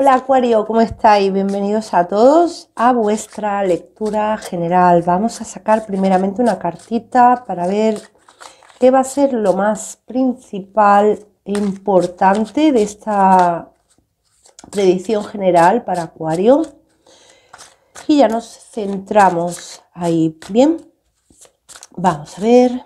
Hola Acuario, ¿cómo estáis? Bienvenidos a todos a vuestra lectura general. Vamos a sacar primeramente una cartita para ver qué va a ser lo más principal e importante de esta predicción general para Acuario. Y ya nos centramos ahí. Bien, vamos a ver.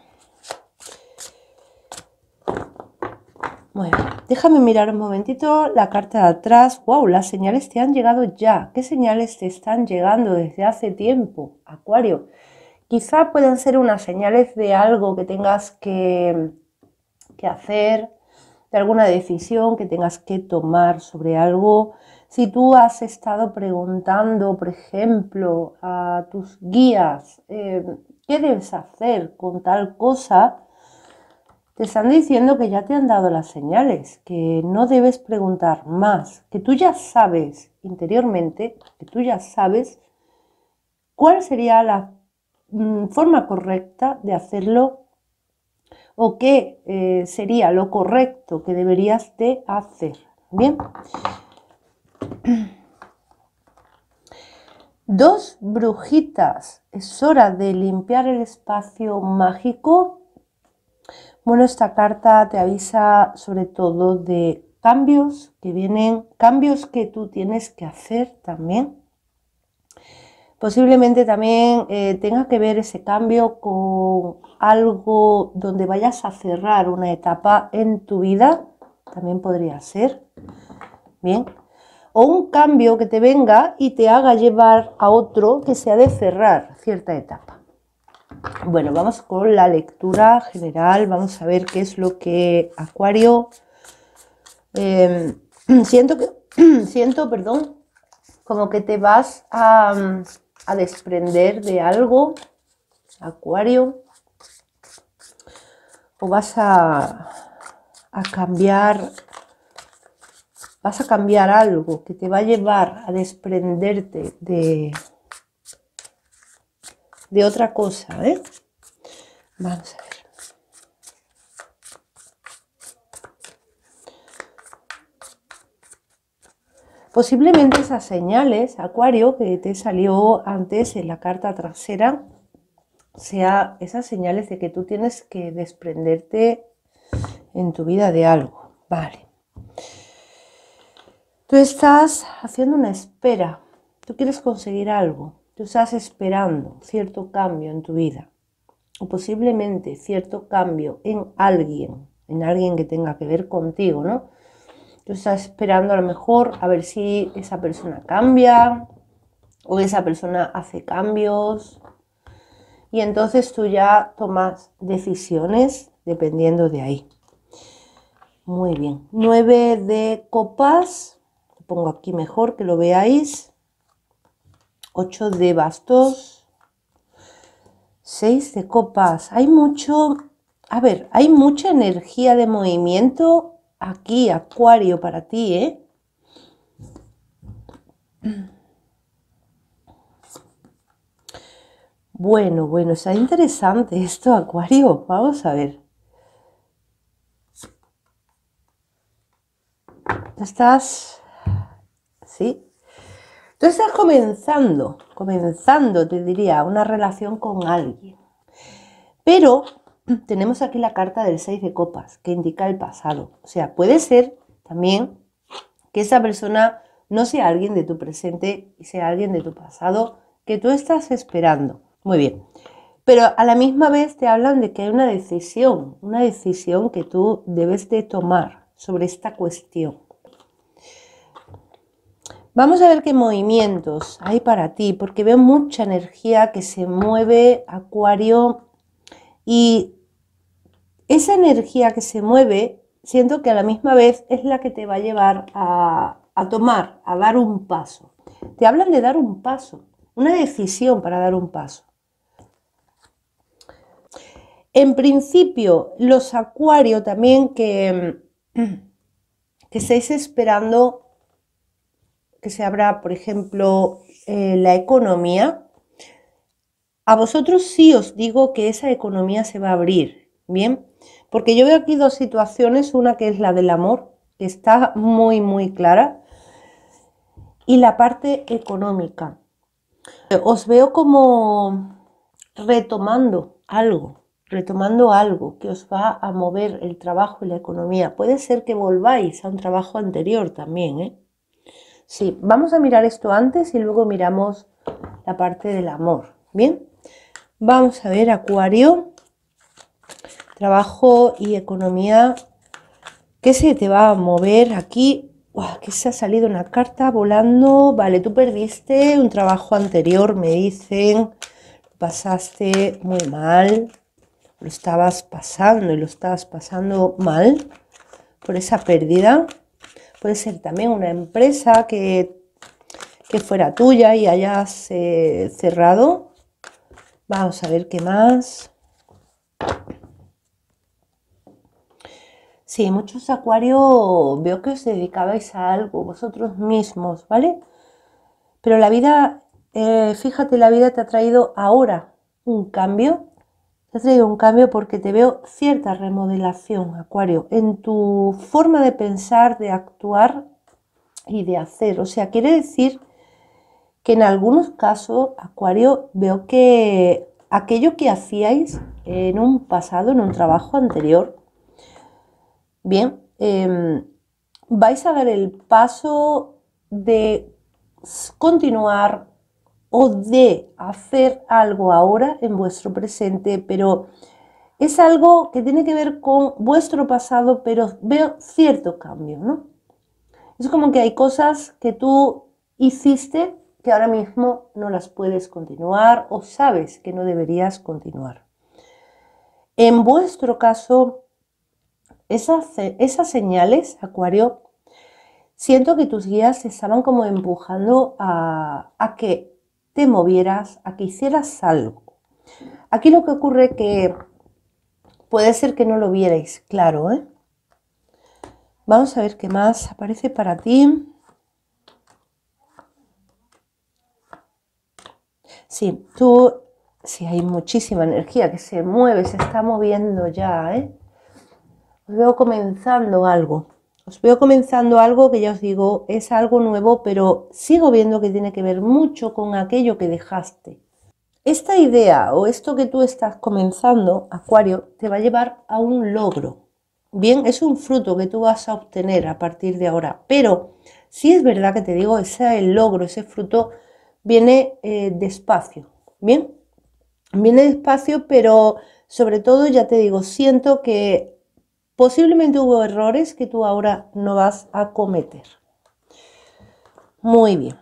Bueno, déjame mirar un momentito la carta de atrás. ¡Wow! Las señales te han llegado ya. ¿Qué señales te están llegando desde hace tiempo, Acuario? Quizá puedan ser unas señales de algo que tengas que, hacer, de alguna decisión que tengas que tomar sobre algo. Si tú has estado preguntando, por ejemplo, a tus guías, eh, ¿qué debes hacer con tal cosa? Te están diciendo que ya te han dado las señales, que no debes preguntar más, que tú ya sabes interiormente, que tú ya sabes cuál sería la mm, forma correcta de hacerlo o qué eh, sería lo correcto que deberías de hacer. Bien. Dos brujitas. Es hora de limpiar el espacio mágico bueno, esta carta te avisa sobre todo de cambios que vienen, cambios que tú tienes que hacer también. Posiblemente también eh, tenga que ver ese cambio con algo donde vayas a cerrar una etapa en tu vida, también podría ser. Bien. O un cambio que te venga y te haga llevar a otro que se ha de cerrar cierta etapa. Bueno, vamos con la lectura general. Vamos a ver qué es lo que Acuario... Em, siento que... siento, perdón, como que te vas mm, a, desprender de algo, Acuario. O vas a, a cambiar vas a cambiar algo que te va a llevar a desprenderte de, de otra cosa, ¿eh? Vamos a ver. Posiblemente esas señales, Acuario, que te salió antes en la carta trasera, sea esas señales de que tú tienes que desprenderte en tu vida de algo. Vale. Tú estás haciendo una espera. Tú quieres conseguir algo. Tú estás esperando cierto cambio en tu vida o posiblemente cierto cambio en alguien, en alguien que tenga que ver contigo, ¿no? Tú estás esperando a lo mejor a ver si esa persona cambia o esa persona hace cambios y entonces tú ya tomas decisiones dependiendo de ahí. Muy bien, Nueve de copas, pongo aquí mejor que lo veáis. 8 de bastos, 6 de copas. Hay mucho, a ver, hay mucha energía de movimiento aquí, acuario, para ti, ¿eh? Bueno, bueno, está interesante esto, Acuario. Vamos a ver. Estás, sí, entonces estás comenzando, comenzando, te diría, una relación con alguien. Pero tenemos aquí la carta del 6 de copas, que indica el pasado. O sea, puede ser también que esa persona no sea alguien de tu presente y sea alguien de tu pasado que tú estás esperando. Muy bien. Pero a la misma vez te hablan de que hay una decisión, una decisión que tú debes de tomar sobre esta cuestión. Vamos a ver qué movimientos hay para ti, porque veo mucha energía que se mueve, Acuario, y esa energía que se mueve, siento que a la misma vez es la que te va a llevar a, tomar, a dar un paso. Te hablan de dar un paso, una decisión para dar un paso. En principio, los acuarios también que, que estáis esperando que se abra, por ejemplo, eh, la economía, a vosotros sí os digo que esa economía se va a abrir, ¿bien? Porque yo veo aquí dos situaciones, una que es la del amor, que está muy, muy clara, y la parte económica. Os veo como retomando algo, retomando algo que os va a mover el trabajo y la economía. Puede ser que volváis a un trabajo anterior también, ¿eh? Sí, vamos a mirar esto antes y luego miramos la parte del amor. Bien, vamos a ver Acuario, trabajo y economía. ¿Qué se te va a mover aquí? Uah, que se ha salido una carta volando. Vale, tú perdiste un trabajo anterior, me dicen. Pasaste muy mal. Lo estabas pasando y lo estabas pasando mal por esa pérdida. Puede ser también una empresa que, fuera tuya y hayas eh, cerrado. Vamos a ver qué más. Sí, muchos acuarios veo que os dedicabais a algo vosotros mismos, ¿vale? Pero la vida, eh, fíjate, la vida te ha traído ahora un cambio te traído un cambio porque te veo cierta remodelación, Acuario, en tu forma de pensar, de actuar y de hacer. O sea, quiere decir que en algunos casos, Acuario, veo que aquello que hacíais en un pasado, en un trabajo anterior, bien, em, vais a dar el paso de continuar o de hacer algo ahora en vuestro presente, pero es algo que tiene que ver con vuestro pasado, pero veo cierto cambio ¿no? Es como que hay cosas que tú hiciste que ahora mismo no las puedes continuar o sabes que no deberías continuar. En vuestro caso, esas, señales, Acuario, siento que tus guías estaban como empujando a que te movieras, a que hicieras algo. Aquí lo que ocurre que puede ser que no lo vierais, claro, ¿eh? Vamos a ver qué más aparece para ti. Sí, tú, sí, hay muchísima energía que se mueve, se está moviendo ya, ¿eh? veo comenzando algo. Os veo comenzando algo que ya os digo, es algo nuevo, pero sigo viendo que tiene que ver mucho con aquello que dejaste. Esta idea o esto que tú estás comenzando, Acuario, te va a llevar a un logro. Bien, es un fruto que tú vas a obtener a partir de ahora, pero sí es verdad que te digo, ese el logro, ese fruto viene eh, despacio. Bien, viene despacio, pero sobre todo ya te digo, siento que Posiblemente hubo errores que tú ahora no vas a cometer. Muy bien.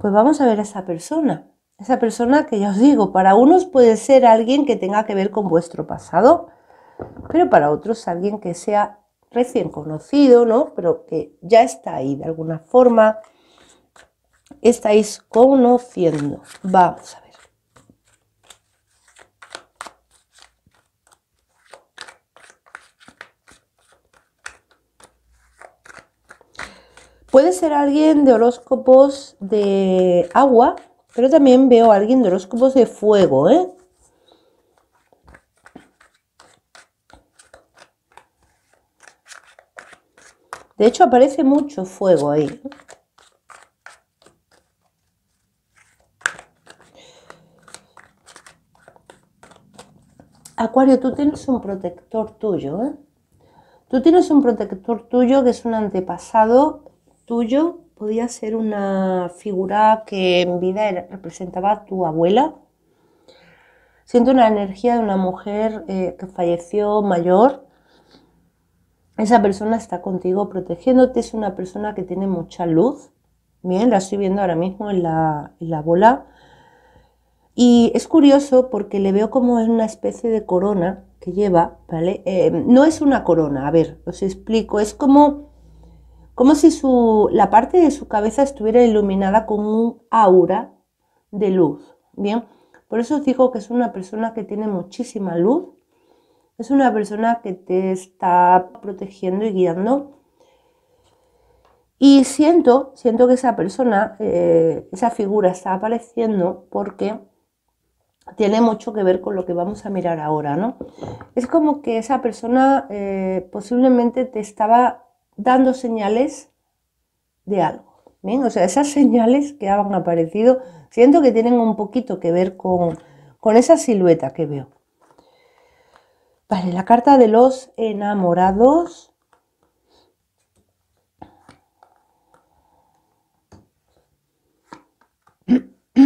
Pues vamos a ver a esa persona. Esa persona que ya os digo, para unos puede ser alguien que tenga que ver con vuestro pasado, pero para otros alguien que sea recién conocido, ¿no? Pero que ya está ahí de alguna forma. Estáis conociendo. Vamos a ver. Puede ser alguien de horóscopos de agua, pero también veo a alguien de horóscopos de fuego, ¿eh? De hecho, aparece mucho fuego ahí. Acuario, tú tienes un protector tuyo, ¿eh? Tú tienes un protector tuyo que es un antepasado tuyo podía ser una figura que en vida representaba a tu abuela. Siento una energía de una mujer eh, que falleció mayor. Esa persona está contigo protegiéndote, es una persona que tiene mucha luz. Bien, la estoy viendo ahora mismo en la, bola. Y es curioso porque le veo como es una especie de corona que lleva, ¿vale? Eh, no es una corona, a ver, os explico, es como como si su, la parte de su cabeza estuviera iluminada con un aura de luz. Bien, por eso os digo que es una persona que tiene muchísima luz, es una persona que te está protegiendo y guiando. Y siento, siento que esa persona, eh, esa figura está apareciendo porque tiene mucho que ver con lo que vamos a mirar ahora, ¿no? Es como que esa persona eh, posiblemente te estaba dando señales de algo. o sea, esas señales que han aparecido, siento que tienen un poquito que ver con, con esa silueta que veo. Vale, la carta de los enamorados.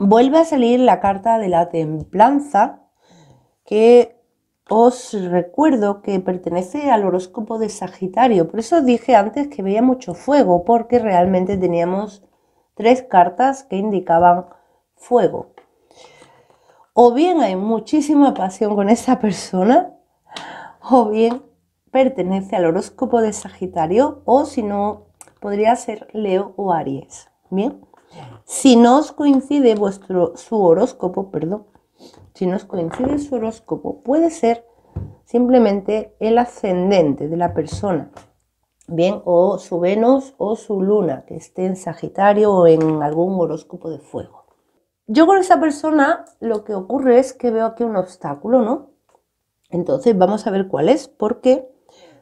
Vuelve a salir la carta de la templanza, que os recuerdo que pertenece al horóscopo de Sagitario. Por eso dije antes que veía mucho fuego, porque realmente teníamos tres cartas que indicaban fuego. O bien hay muchísima pasión con esa persona, o bien pertenece al horóscopo de Sagitario, o si no, podría ser Leo o Aries. Bien, si no os coincide vuestro, su horóscopo, perdón, si nos coincide su horóscopo, puede ser simplemente el ascendente de la persona, bien, o su Venus o su Luna, que esté en Sagitario o en algún horóscopo de fuego. Yo con esa persona lo que ocurre es que veo aquí un obstáculo, ¿no? Entonces vamos a ver cuál es, porque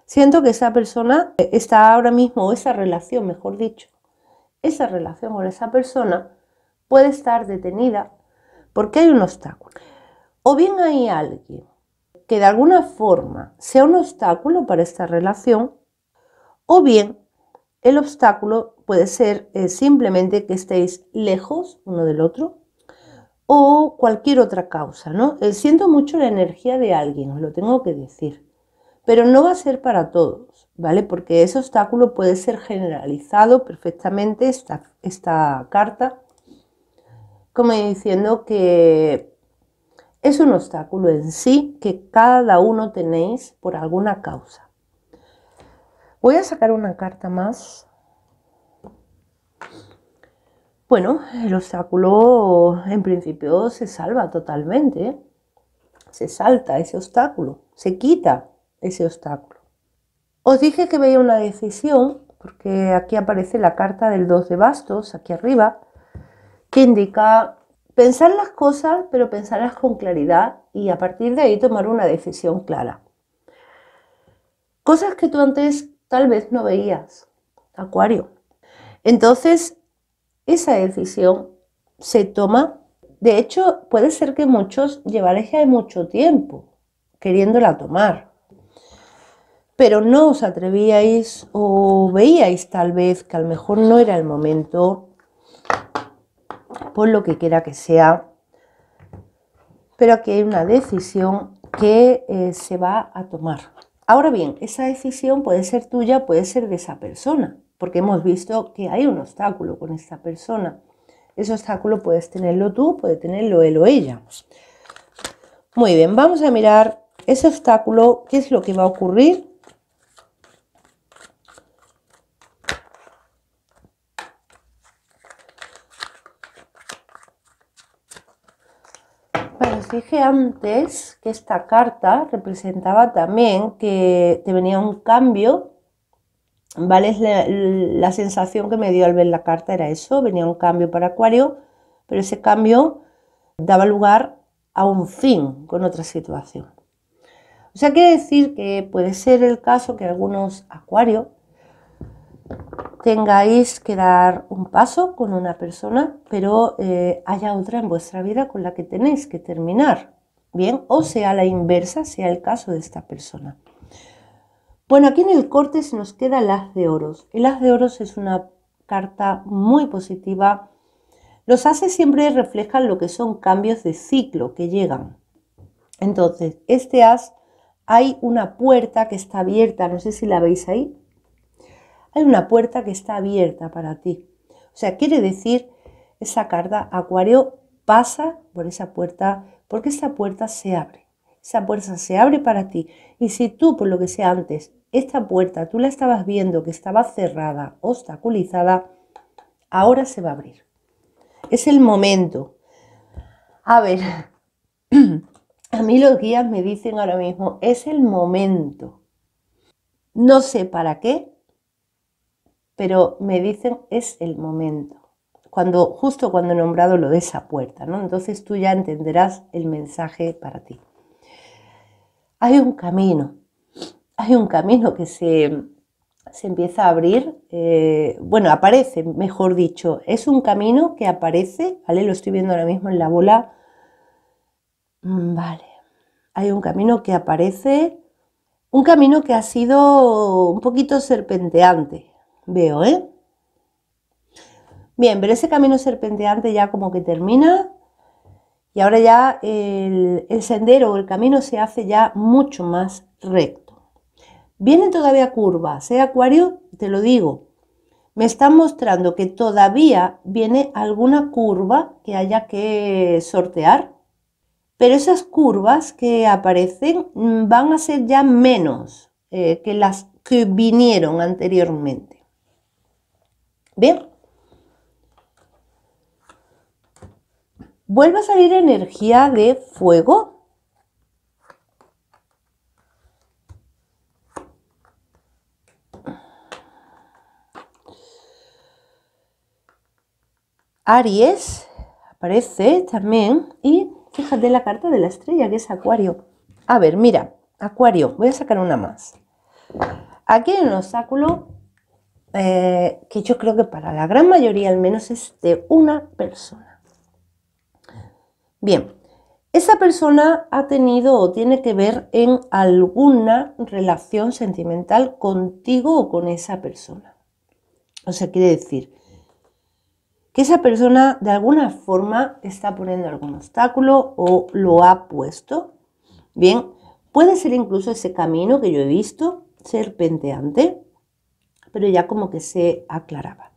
siento que esa persona está ahora mismo, o esa relación, mejor dicho, esa relación con esa persona puede estar detenida porque hay un obstáculo. O bien hay alguien que de alguna forma sea un obstáculo para esta relación, o bien el obstáculo puede ser eh, simplemente que estéis lejos uno del otro o cualquier otra causa, ¿no? siento mucho la energía de alguien, os lo tengo que decir, pero no va a ser para todos, ¿vale? Porque ese obstáculo puede ser generalizado perfectamente esta carta, como diciendo que es un obstáculo en sí que cada uno tenéis por alguna causa. Voy a sacar una carta más. Bueno, el obstáculo en principio se salva totalmente. ¿eh? Se salta ese obstáculo, se quita ese obstáculo. Os dije que veía una decisión, porque aquí aparece la carta del 2 de bastos, aquí arriba, que indica Pensar las cosas, pero pensarlas con claridad y a partir de ahí tomar una decisión clara. Cosas que tú antes tal vez no veías, Acuario. Entonces, esa decisión se toma. De hecho, puede ser que muchos llevaréis ya mucho tiempo queriéndola tomar, pero no os atrevíais o veíais tal vez que a lo mejor no era el momento por lo que quiera que sea. Pero aquí hay una decisión que eh, se va a tomar. Ahora bien, esa decisión puede ser tuya, puede ser de esa persona, porque hemos visto que hay un obstáculo con esta persona. Ese obstáculo puedes tenerlo tú, puede tenerlo él o ella. Muy bien, vamos a mirar ese obstáculo, qué es lo que va a ocurrir Dije antes que esta carta representaba también que te venía un cambio, ¿vale? la, la sensación que me dio al ver la carta era eso, venía un cambio para Acuario, pero ese cambio daba lugar a un fin con otra situación. O sea, quiere decir que puede ser el caso que algunos acuarios tengáis que dar un paso con una persona, pero eh, haya otra en vuestra vida con la que tenéis que terminar, ¿bien? O sea la inversa, sea el caso de esta persona. Bueno, aquí en el corte se nos queda el haz de oros. El haz de oros es una carta muy positiva. Los haces siempre reflejan lo que son cambios de ciclo que llegan. Entonces, este as hay una puerta que está abierta, no sé si la veis ahí, hay una puerta que está abierta para ti. O sea, quiere decir, esa carta Acuario pasa por esa puerta porque esa puerta se abre. Esa puerta se abre para ti. Y si tú, por lo que sea antes, esta puerta tú la estabas viendo que estaba cerrada, obstaculizada, ahora se va a abrir. Es el momento. A ver, a mí los guías me dicen ahora mismo, es el momento. No sé para qué, pero me dicen es el momento. Cuando, justo cuando he nombrado lo de esa puerta, ¿no? Entonces tú ya entenderás el mensaje para ti. Hay un camino, hay un camino que se, empieza a abrir, eh, bueno, aparece, mejor dicho, es un camino que aparece, ¿vale? Lo estoy viendo ahora mismo en la bola. Mm, vale, hay un camino que aparece, un camino que ha sido un poquito serpenteante, Veo, ¿eh? Bien, pero ese camino serpenteante ya como que termina y ahora ya el, sendero o el camino se hace ya mucho más recto. Vienen todavía curvas, ¿eh, Acuario? Te lo digo. Me están mostrando que todavía viene alguna curva que haya que sortear, pero esas curvas que aparecen van a ser ya menos eh, que las que vinieron anteriormente. Bien. Vuelve a salir energía de fuego. Aries aparece también y fíjate la carta de la estrella que es Acuario. A ver, mira, Acuario, voy a sacar una más. Aquí en el obstáculo eh, que yo creo que para la gran mayoría al menos es de una persona. Bien, esa persona ha tenido o tiene que ver en alguna relación sentimental contigo o con esa persona. O sea, quiere decir que esa persona de alguna forma está poniendo algún obstáculo o lo ha puesto. Bien, puede ser incluso ese camino que yo he visto, serpenteante, pero ya como que se aclaraba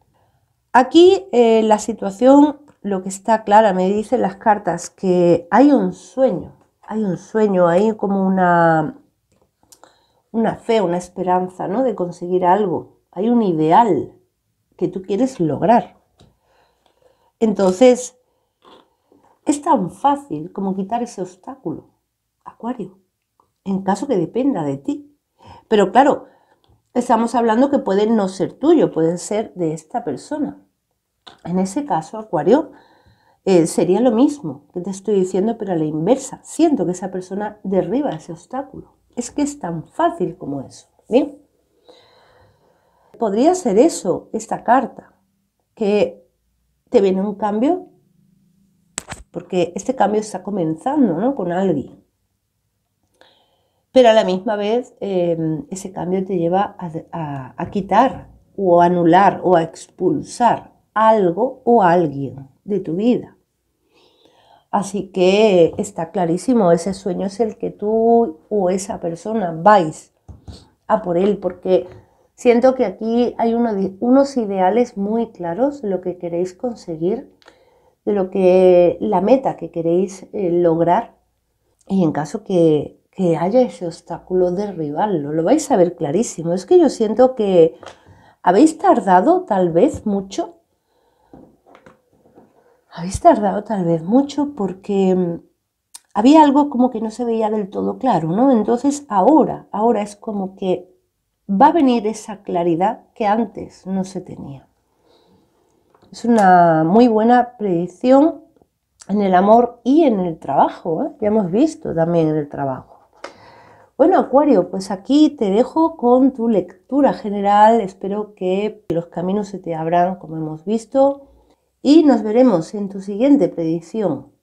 Aquí eh, la situación, lo que está clara, me dicen las cartas, que hay un sueño, hay un sueño, hay como una, una fe, una esperanza, ¿no? De conseguir algo, hay un ideal que tú quieres lograr. Entonces, es tan fácil como quitar ese obstáculo, Acuario, en caso que dependa de ti. Pero claro, estamos hablando que puede no ser tuyo, pueden ser de esta persona. En ese caso, Acuario, eh, sería lo mismo que te estoy diciendo, pero a la inversa. Siento que esa persona derriba ese obstáculo. Es que es tan fácil como eso. Bien. Podría ser eso, esta carta, que te viene un cambio, porque este cambio está comenzando ¿no? con alguien pero a la misma vez eh, ese cambio te lleva a, quitar o anular o a expulsar algo o alguien de tu vida. Así que está clarísimo, ese sueño es el que tú o esa persona vais a por él, porque siento que aquí hay unos ideales muy claros de lo que queréis conseguir, de lo que la meta que queréis eh, lograr, y en caso que que haya ese obstáculo, rival, Lo vais a ver clarísimo. Es que yo siento que habéis tardado tal vez mucho. Habéis tardado tal vez mucho porque mm, había algo como que no se veía del todo claro, ¿no? Entonces ahora, ahora es como que va a venir esa claridad que antes no se tenía. Es una muy buena predicción en el amor y en el trabajo. ¿eh? Ya hemos visto también en el trabajo. Bueno, Acuario, pues aquí te dejo con tu lectura general. Espero que los caminos se te abran como hemos visto. Y nos veremos en tu siguiente predicción.